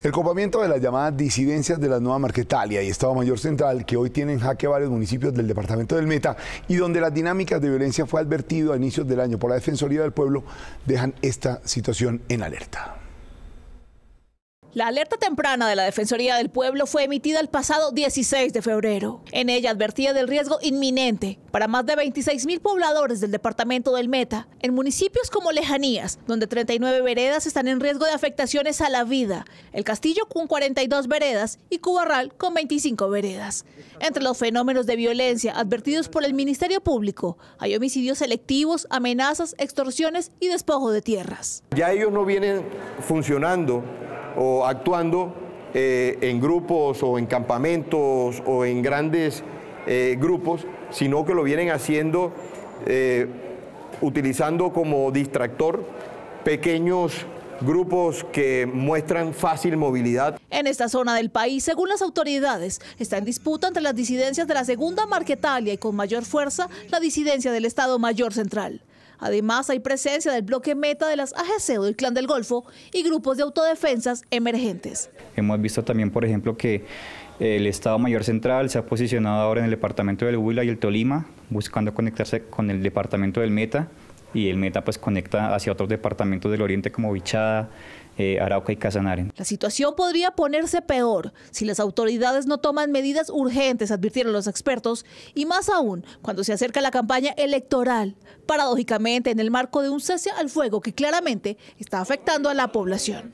El copamiento de las llamadas disidencias de la Nueva Marquetalia y Estado Mayor Central, que hoy tienen jaque varios municipios del departamento del Meta y donde las dinámicas de violencia fue advertido a inicios del año por la Defensoría del Pueblo, dejan esta situación en alerta. La alerta temprana de la Defensoría del Pueblo fue emitida el pasado 16 de febrero. En ella advertía del riesgo inminente para más de 26 mil pobladores del departamento del Meta, en municipios como Lejanías, donde 39 veredas están en riesgo de afectaciones a la vida, El Castillo con 42 veredas y Cubarral con 25 veredas. Entre los fenómenos de violencia advertidos por el Ministerio Público, hay homicidios selectivos, amenazas, extorsiones y despojo de tierras. Ya ellos no vienen funcionando o actuando eh, en grupos o en campamentos o en grandes eh, grupos, sino que lo vienen haciendo eh, utilizando como distractor pequeños grupos que muestran fácil movilidad. En esta zona del país, según las autoridades, está en disputa entre las disidencias de la Segunda Marquetalia y con mayor fuerza la disidencia del Estado Mayor Central. Además, hay presencia del bloque meta de las AGC del Clan del Golfo y grupos de autodefensas emergentes. Hemos visto también, por ejemplo, que el Estado Mayor Central se ha posicionado ahora en el departamento del Huila y el Tolima, buscando conectarse con el departamento del Meta, y el Meta pues conecta hacia otros departamentos del Oriente como Bichada, eh, Arauca y Casanare. La situación podría ponerse peor si las autoridades no toman medidas urgentes, advirtieron los expertos, y más aún cuando se acerca la campaña electoral, paradójicamente en el marco de un cese al fuego que claramente está afectando a la población.